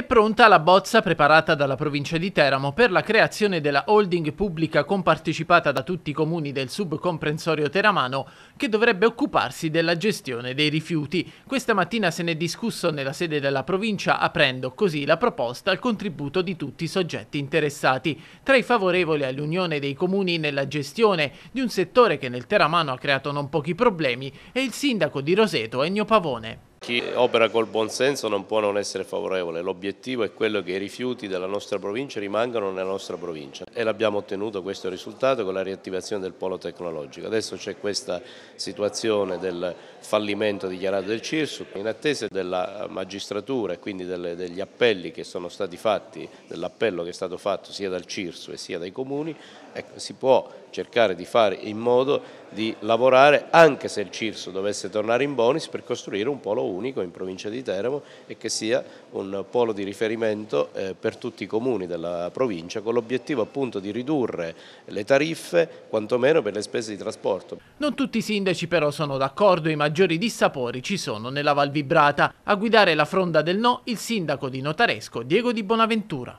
È pronta la bozza preparata dalla provincia di Teramo per la creazione della holding pubblica compartecipata da tutti i comuni del subcomprensorio teramano che dovrebbe occuparsi della gestione dei rifiuti. Questa mattina se ne è discusso nella sede della provincia aprendo così la proposta al contributo di tutti i soggetti interessati. Tra i favorevoli all'unione dei comuni nella gestione di un settore che nel teramano ha creato non pochi problemi è il sindaco di Roseto Ennio Pavone. Chi opera col buonsenso non può non essere favorevole, l'obiettivo è quello che i rifiuti della nostra provincia rimangano nella nostra provincia e l'abbiamo ottenuto questo risultato con la riattivazione del polo tecnologico. Adesso c'è questa situazione del fallimento dichiarato del CIRSUC in attesa della magistratura e quindi delle, degli appelli che sono stati fatti, dell'appello che è stato fatto sia dal CIRSU e sia dai comuni, ecco, si può cercare di fare in modo di lavorare, anche se il CIRSO dovesse tornare in bonus per costruire un polo unico in provincia di Teramo e che sia un polo di riferimento eh, per tutti i comuni della provincia, con l'obiettivo appunto di ridurre le tariffe, quantomeno per le spese di trasporto. Non tutti i sindaci però sono d'accordo, i maggiori dissapori ci sono nella Val Vibrata. A guidare la fronda del no il sindaco di Notaresco, Diego Di Bonaventura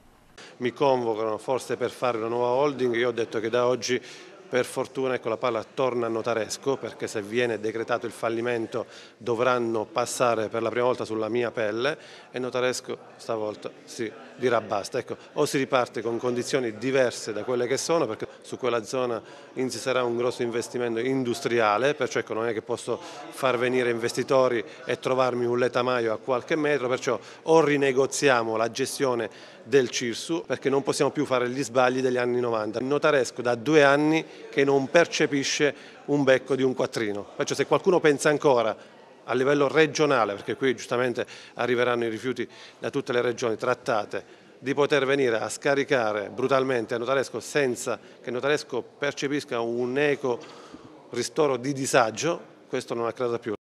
mi convocano forse per fare una nuova holding, io ho detto che da oggi per fortuna ecco, la palla torna a notaresco perché se viene decretato il fallimento dovranno passare per la prima volta sulla mia pelle e notaresco stavolta si dirà basta. Ecco, o si riparte con condizioni diverse da quelle che sono perché su quella zona insisterà un grosso investimento industriale, perciò ecco, non è che posso far venire investitori e trovarmi un letamaio a qualche metro, perciò o rinegoziamo la gestione del CIRSU perché non possiamo più fare gli sbagli degli anni 90. Il notaresco da due anni che non percepisce un becco di un quattrino. Perciò cioè, se qualcuno pensa ancora a livello regionale, perché qui giustamente arriveranno i rifiuti da tutte le regioni trattate, di poter venire a scaricare brutalmente a Notaresco senza che Notaresco percepisca un eco ristoro di disagio, questo non accada più.